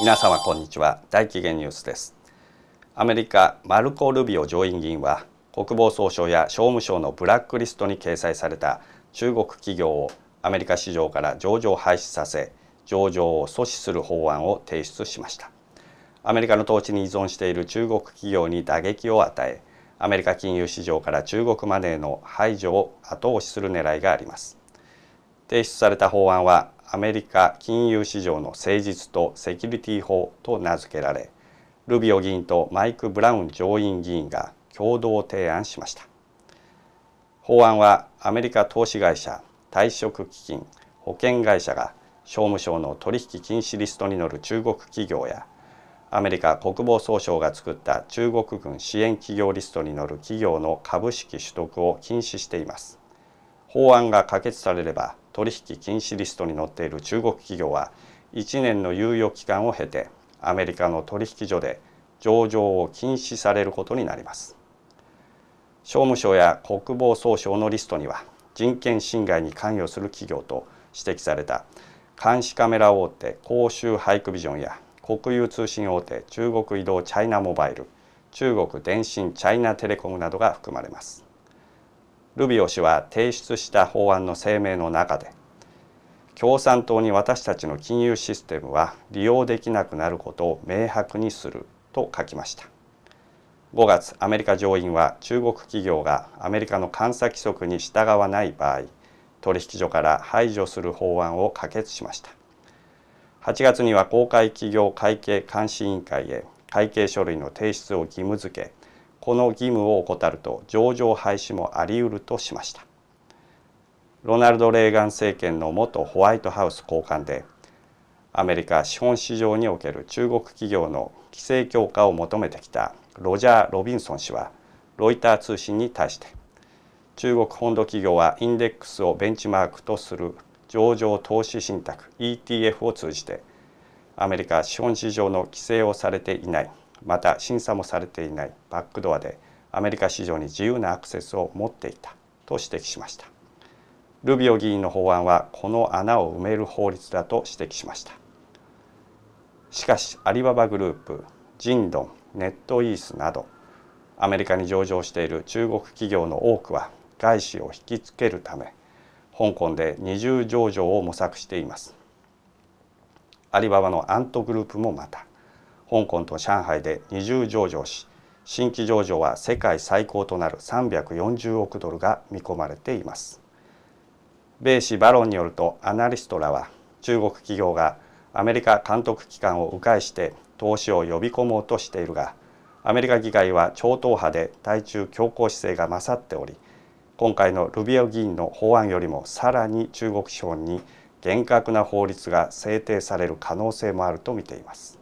皆様こんにちは大紀元ニュースですアメリカマルコ・ルビオ上院議員は国防総省や商務省のブラックリストに掲載された中国企業をアメリカ市場から上場廃止させ上場を阻止する法案を提出しましたアメリカの統治に依存している中国企業に打撃を与えアメリカ金融市場から中国マネーの排除を後押しする狙いがあります提出された法案はアメリカ金融市場の誠実とセキュリティ法と名付けられルビオ議員とマイク・ブラウン上院議員が共同提案しました法案はアメリカ投資会社退職基金保険会社が商務省の取引禁止リストに載る中国企業やアメリカ国防総省が作った中国軍支援企業リストに載る企業の株式取得を禁止しています法案が可決されれば取引禁止リストに載っている中国企業は1年の猶予期間を経てアメリカの取引所で上場を禁止されることになります商務省や国防総省のリストには人権侵害に関与する企業と指摘された監視カメラ大手公衆ハイクビジョンや国有通信大手中国移動チャイナモバイル中国電信チャイナテレコムなどが含まれますルビオ氏は提出した法案の声明の中で共産党に私たちの金融システムは利用できなくなることを明白にすると書きました5月アメリカ上院は中国企業がアメリカの監査規則に従わない場合取引所から排除する法案を可決しました8月には公開企業会計監視委員会へ会計書類の提出を義務付けこの義務を怠ると上場廃止もありうるとしましたロナルド・レーガン政権の元ホワイトハウス高官でアメリカ資本市場における中国企業の規制強化を求めてきたロジャー・ロビンソン氏はロイター通信に対して中国本土企業はインデックスをベンチマークとする上場投資信託 ETF を通じてアメリカ資本市場の規制をされていないまた審査もされていないバックドアでアメリカ市場に自由なアクセスを持っていたと指摘しましたルビオ議員の法案はこの穴を埋める法律だと指摘しましたしかしアリババグループジンドンネットイースなどアメリカに上場している中国企業の多くは外資を引きつけるため香港で二重上場を模索していますアリババのアントグループもまた香港と上海で二重上場し新規上場は世界最高となる340億ドルが見込まれています米紙バロンによるとアナリストらは中国企業がアメリカ監督機関を迂回して投資を呼び込もうとしているがアメリカ議会は超党派で対中強硬姿勢が勝っており今回のルビオ議員の法案よりもさらに中国資本に厳格な法律が制定される可能性もあると見ています。